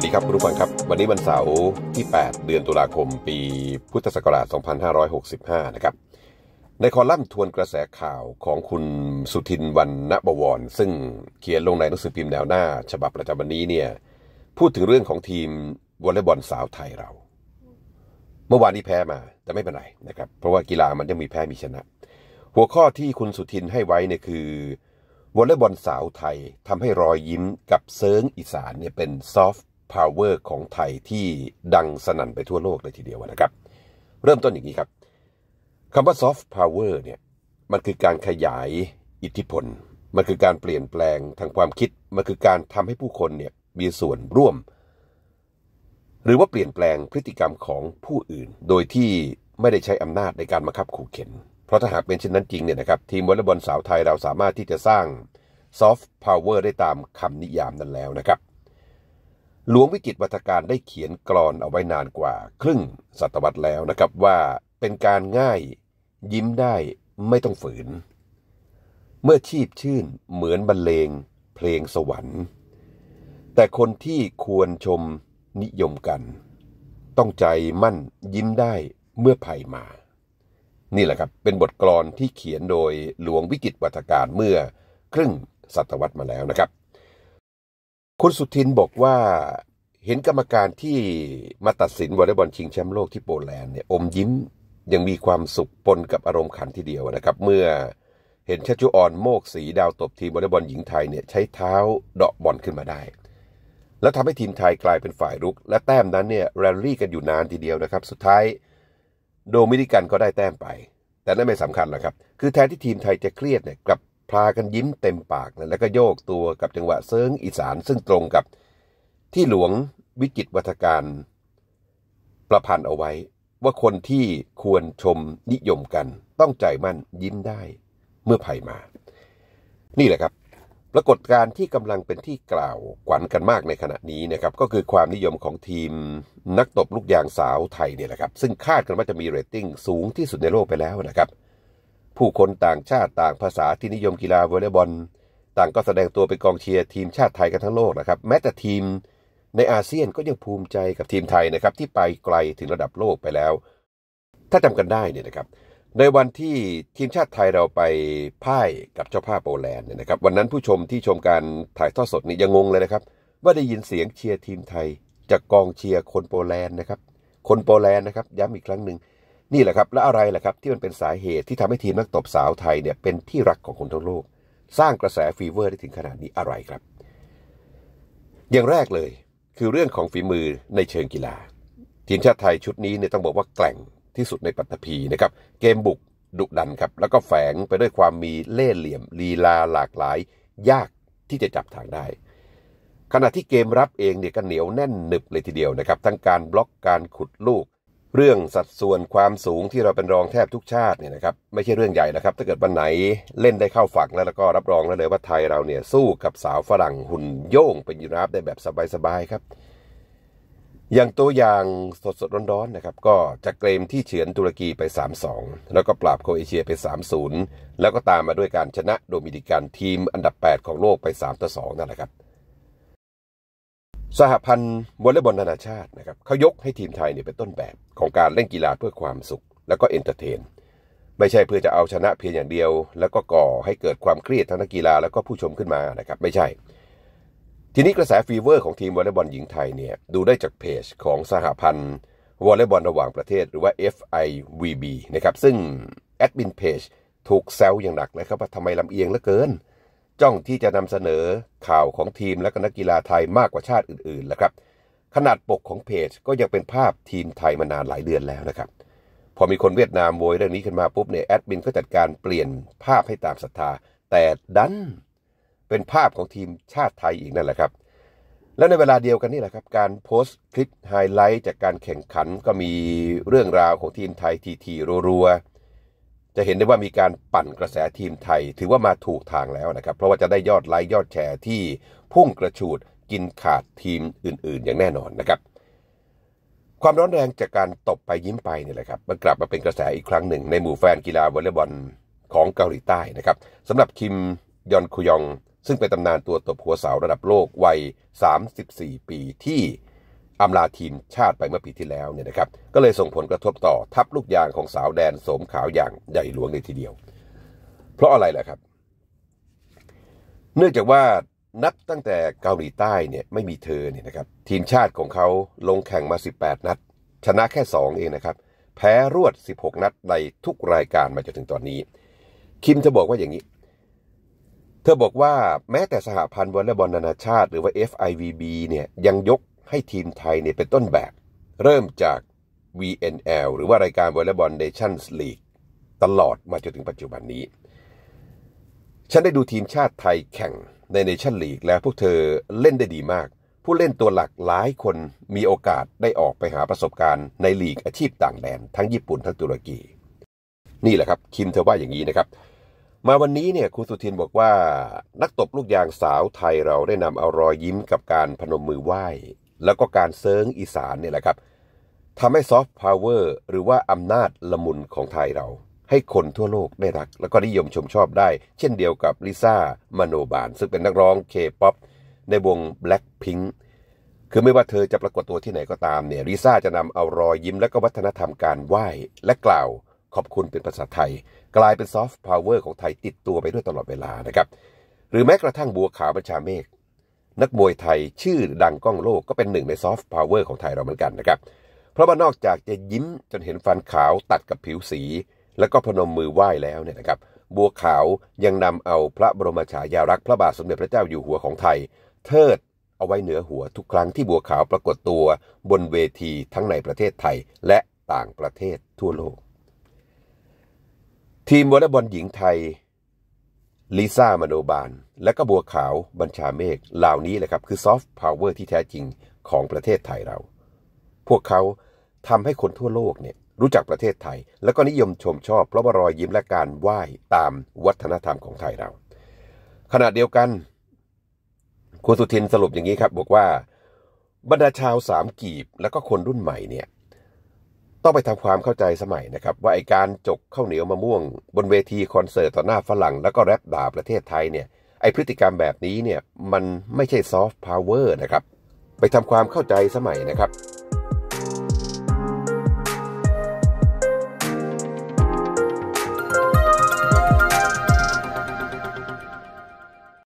วัสดีครับคุณผู้ฟังครับ วันนี้วันเสาร์ที่ 8 เดือนตุลาคมปีพุทธศักราช2565 นะครับ ในคอลัมน์ทวนกระแสข่าวของคุณสุทินวันณบวร ซึ่งเขียนลงในหนังสือพิมพ์แนวหน้า ฉบับประจำวันนี้เนี่ยพูดถึงเรื่องของทีมวอลเลย์บอลสาวไทยเรา เมื่อวานนี้แพ้มา แต่ไม่เป็นไรนะครับ เพราะว่ากีฬามันยังมีแพ้มีชนะ หัวข้อที่คุณสุทินให้ไว้เนี่ยคือวอลเลย์บอลสาวไทยทำให้รอยยิ้มกับเซิร์งอีสานเนี่ยเป็นซอฟพาวเวอร์ของไทยที่ดังสนั่นไปทั่วโลกเลยทีเดียวนะครับ เริ่มต้นอย่างนี้ครับคำว่าซอฟต์พาวเวอร์เนี่ยมันคือการขยายอิทธิพล มันคือการเปลี่ยนแปลงทางความคิด มันคือการทำให้ผู้คนเนี่ยมีส่วนร่วม หรือว่าเปลี่ยนแปลงพฤติกรรมของผู้อื่น โดยที่ไม่ได้ใช้อำนาจในการบังคับขู่เข็นเพราะถ้าหากเป็นเช่นนั้นจริงเนี่ยนะครับทีมวอลเลย์บอลสาวไทยเราสามารถที่จะสร้างซอฟต์พาวเวอร์ได้ตามคำนิยามนั้นแล้วนะครับหลวงวิกิตวัฒการได้เขียนกรอนเอาไว้นานกว่าครึ่งศตวรรษแล้วนะครับว่าเป็นการง่ายยิ้มได้ไม่ต้องฝืน เมื่อชีพชื่นเหมือนบรรเลง เพลงสวรรค์ แต่คนที่ควรชมนิยมกัน ต้องใจมั่นยิ้มได้เมื่อภัยมา นี่แหละครับ เป็นบทกลอนที่เขียนโดยหลวงวิกิตวัฒการเมื่อครึ่งศตวรรษมาแล้วนะครับคุณสุทินบอกว่าเห็นกรรมการที่มาตัดสินวอลเลย์บอลชิงแชมป์โลกที่โปแลนด์เนี่ย อมยิ้มยังมีความสุขปนกับอารมณ์ขันทีเดียวนะครับ เมื่อเห็นชัชุออนโมกสีดาวตบทีมวอลเลย์บอลหญิงไทยเนี่ย ใช้เท้าเดาะบอลขึ้นมาได้ แล้วทำให้ทีมไทยกลายเป็นฝ่ายรุก และแต้มนั้นเนี่ย แรลลี่กันอยู่นานทีเดียวนะครับ สุดท้ายโดมินิกันก็ได้แต้มไป แต่นั่นไม่สำคัญหรอกครับคือแทนที่ทีมไทยจะเครียดเนี่ยกลับพากันยิ้มเต็มปากนะแล้วก็โยกตัวกับจังหวะเซิงอีสานซึ่งตรงกับที่หลวงวิจิตวัฒการประพันธ์เอาไว้ ว่าคนที่ควรชมนิยมกัน ต้องใจมั่นยิ้มได้เมื่อภัยมา นี่แหละครับ ปรากฏการที่กำลังเป็นที่กล่าวกวันกันมากในขณะนี้นะครับ ก็คือความนิยมของทีมนักตบลูกยางสาวไทยเนี่ยแหละครับซึ่งคาดกันว่าจะมีเรตติ้งสูงที่สุดในโลกไปแล้วนะครับผู้คนต่างชาติต่างภาษาที่นิยมกีฬาวอลเลย์บอลต่างก็แสดงตัวเป็นกองเชียร์ทีมชาติไทยกันทั้งโลกนะครับแม้แต่ทีมในอาเซียนก็ยังภูมิใจกับทีมไทยนะครับที่ไปไกลถึงระดับโลกไปแล้ว ถ้าจำกันได้เนี่ยนะครับในวันที่ทีมชาติไทยเราไปพ่ายกับเจ้าภาพโปแลนด์เนี่ยนะครับวันนั้นผู้ชมที่ชมการถ่ายทอดสดนี่ยังงงเลยนะครับ ว่าได้ยินเสียงเชียร์ทีมไทยจากกองเชียร์คนโปแลนด์นะครับคนโปแลนด์นะครับย้ำอีกครั้งหนึ่งนี่แหละครับและอะไรล่ละครับที่มันเป็นสาเหตุที่ทำให้ทีมนักตบสาวไทยเนี่ยเป็นที่รักของคนทั้งโลกสร้างกระแสฟีเวอร์ได้ถึงขนาดนี้อะไรครับ อย่างแรกเลยคือเรื่องของฝีมือในเชิงกีฬาทีมชาติไทยชุดนี้เนี่ยต้องบอกว่าแกล่งที่สุดในปัตตภีนะครับเกมบุกดุดันครับแล้วก็แฝงไปด้วยความมีเล่ห์เหลี่ยมลีลาหลากหลาย ยากที่จะจับทางได้ ขณะที่เกมรับเองเนี่ยก็เหนียวแน่นหนึบเลยทีเดียวนะครับทั้งการบล็อกการขุดลูกเรื่องสัดส่วนความสูงที่เราเป็นรองแทบทุกชาติเนี่ยนะครับไม่ใช่เรื่องใหญ่นะครับ ถ้าเกิดวันไหนเล่นได้เข้าฝักแล้วแล้วก็รับรองแล้เลยว่าไทยเราเนี่ยสู้กับสาวฝรั่งหุ่นโย่งเป็นยูราฟได้แบบสบายๆ ครับอย่างตัวอย่างสด ๆ ร้อน ๆ นะครับ ก็จะเกรมที่เฉือนตุรกีไป 3-2 แล้วก็ปราบโคเอเชียไป3-0แล้วก็ตามมาด้วยการชนะโดมินิกันทีมอันดับ 8 ของโลกไป3-2นั่นแหละครับสหพันธ์วอลเลย์บอลนานาชาตินะครับเขายกให้ทีมไทยเนี่ยเป็นต้นแบบของการเล่นกีฬาเพื่อความสุข แล้วก็เอนเตอร์เทนไม่ใช่เพื่อจะเอาชนะเพียงอย่างเดียว แล้วก็ก่อให้เกิดความเครียดทั้งนักกีฬาแล้วก็ผู้ชมขึ้นมานะครับไม่ใช่ทีนี้กระแสฟีเวอร์ของทีมวอลเลย์บอลหญิงไทยเนี่ยดูได้จากเพจของสหพันธ์วอลเลย์บอลระหว่างประเทศหรือว่า FIVB นะครับซึ่งแอดมินเพจถูกแซวอย่างหนักนะครับว่าทำไมลำเอียงเหลือเกินจ้องที่จะนำเสนอข่าวของทีมและกนักกีฬาไทยมากกว่าชาติอื่นๆแล้วครับ ขนาดปกของเพจก็ยังเป็นภาพทีมไทยมานานหลายเดือนแล้วนะครับพอมีคนเวียดนามโวยเรื่องนี้ขึ้นมาปุ๊บเนี่ยแอดมินก็จัดการเปลี่ยนภาพให้ตามศรัทธา แต่ดันเป็นภาพของทีมชาติไทยอีกนั่นแหละครับ แล้วในเวลาเดียวกันนี่แหละครับ การโพสต์คลิปไฮไลท์จากการแข่งขันก็มีเรื่องราวของทีมไทยทีทีรัวๆจะเห็นได้ว่ามีการปั่นกระแสทีมไทย ถือว่ามาถูกทางแล้วนะครับ เพราะว่าจะได้ยอดไลค์ยอดแชร์ที่พุ่งกระฉูด กินขาดทีมอื่นๆ อย่างแน่นอนนะครับ ความร้อนแรงจากการตบไปยิ้มไปนี่แหละครับมันกลับมาเป็นกระแสอีกครั้งหนึ่ง ในหมู่แฟนกีฬาวอลเลย์บอลของเกาหลีใต้นะครับสำหรับคิมยอนคุยอง ซึ่งเป็นตำนานตัวตบหัวเสาระดับโลกวัย34 ปีที่อำลาทีมชาติไปเมื่อปีที่แล้วเนี่ยนะครับ ก็เลยส่งผลกระทบต่อทัพลูกยางของสาวแดนโสมขาวอย่างใหญ่หลวงเลยทีเดียว เพราะอะไรละครับ เนื่องจากว่านับตั้งแต่เกาหลีใต้เนี่ยไม่มีเธอเนี่ยนะครับทีมชาติของเขาลงแข่งมา 18 นัด ชนะแค่ 2 เองนะครับ แพ้รวด 16 นัดในทุกรายการ มาจนถึงตอนนี้ คิมจะบอกว่าอย่างนี้ เธอบอกว่าแม้แต่สหพันธ์วอลเลย์บอลนานาชาติ หรือว่า FIVB เนี่ยยังยกให้ทีมไทยเนี่ยเป็นต้นแบบเริ่มจาก VNL หรือว่ารายการ v l l e y b a l l Nations league ตลอดมาจนถึงปัจจุบันนี้ ฉันได้ดูทีมชาติไทยแข่งใน nation league แล้วพวกเธอเล่นได้ดีมาก ผู้เล่นตัวหลักหลายคนมีโอกาสได้ออกไปหาประสบการณ์ในลีกอาชีพต่างแดน ทั้งญี่ปุ่นทั้งตุรกี นี่แหละครับ คิมเธอว่าอย่างนี้นะครับ มาวันนี้เนี่ยคุณสุทินบอกว่า นักตบลูกยางสาวไทยเราได้นำเอารอยยิ้มกับการพนมมือไหว้แล้วก็การเซิงอีสานเนี่ยแหละครับทำให้ซอฟต์พาวเวอร์หรือว่าอำนาจละมุนของไทยเรา ให้คนทั่วโลกได้รัก แล้วก็นิยมชมชอบได้ เช่นเดียวกับลิซ่ามโนบาล ซึ่งเป็นนักร้องเคป๊อปในวง Blackpink คือไม่ว่าเธอจะปรากฏตัวที่ไหนก็ตามเนี่ยลิซ่าจะนำเอารอยยิ้มและก็วัฒนธรรมการไหว้ และกล่าว ขอบคุณเป็นภาษาไทย กลายเป็นซอฟต์พาวเวอร์ของไทยติดตัวไปด้วยตลอดเวลานะครับหรือแม้กระทั่งบัวขาวบัญชาเมฆนักมวยไทยชื่อดังก้องโลกก็เป็นหนึ่งในซอฟต์พาวเวอร์ของไทยเราเหมือนกันนะครับ เพราะว่านอกจากจะยิ้มจนเห็นฟันขาวตัดกับผิวสี แล้วก็พนมมือไหว้แล้วเนี่ยนะครับบัวขาวยังนำเอาพระบรมฉายาลักษณ์พระบาทสมเด็จพระเจ้าอยู่หัวของไทย เทิดเอาไว้เหนือหัวทุกครั้งที่บัวขาวปรากฏตัวบนเวทีทั้งในประเทศไทยและต่างประเทศทั่วโลก ทีมวอลเลย์บอลหญิงไทยลิซ่ามโนบาลและก็บัวขาวบัญชาเมฆเหล่านี้แหละครับ คือซอฟต์พาวเวอร์ที่แท้จริงของประเทศไทยเรา พวกเขาทำให้คนทั่วโลกเนี่ยรู้จักประเทศไทย แล้วก็นิยมชมชอบเพราะว่ารอยยิ้มและการไหว้ตามวัฒนธรรมของไทยเราขณะเดียวกันคุณสุทินสรุปอย่างนี้ครับบอกว่า บรรดาชาวสามกีบและก็คนรุ่นใหม่เนี่ยต้องไปทำความเข้าใจสมัยนะครับ ว่าไอการจกข้าวเหนียวมะม่วงบนเวทีคอนเสิร์ตต่อหน้าฝรั่ง แล้วก็แรปด่าประเทศไทยเนี่ยไอพฤติกรรมแบบนี้เนี่ยมันไม่ใช่ซอฟต์พาวเวอร์นะครับ ไปทำความเข้าใจสมัยนะครับ